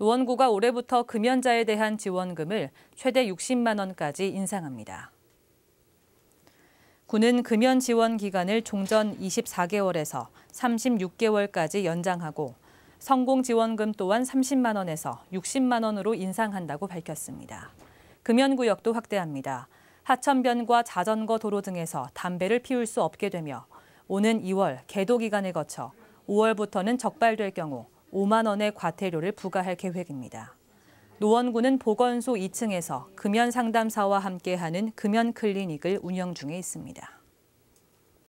노원구가 올해부터 금연자에 대한 지원금을 최대 60만 원까지 인상합니다. 군은 금연 지원 기간을 종전 24개월에서 36개월까지 연장하고 성공 지원금 또한 30만 원에서 60만 원으로 인상한다고 밝혔습니다. 금연 구역도 확대합니다. 하천변과 자전거 도로 등에서 담배를 피울 수 없게 되며 오는 2월 개도 기간을 거쳐 5월부터는 적발될 경우 5만 원의 과태료를 부과할 계획입니다. 노원구는 보건소 2층에서 금연 상담사와 함께하는 금연 클리닉을 운영 중에 있습니다.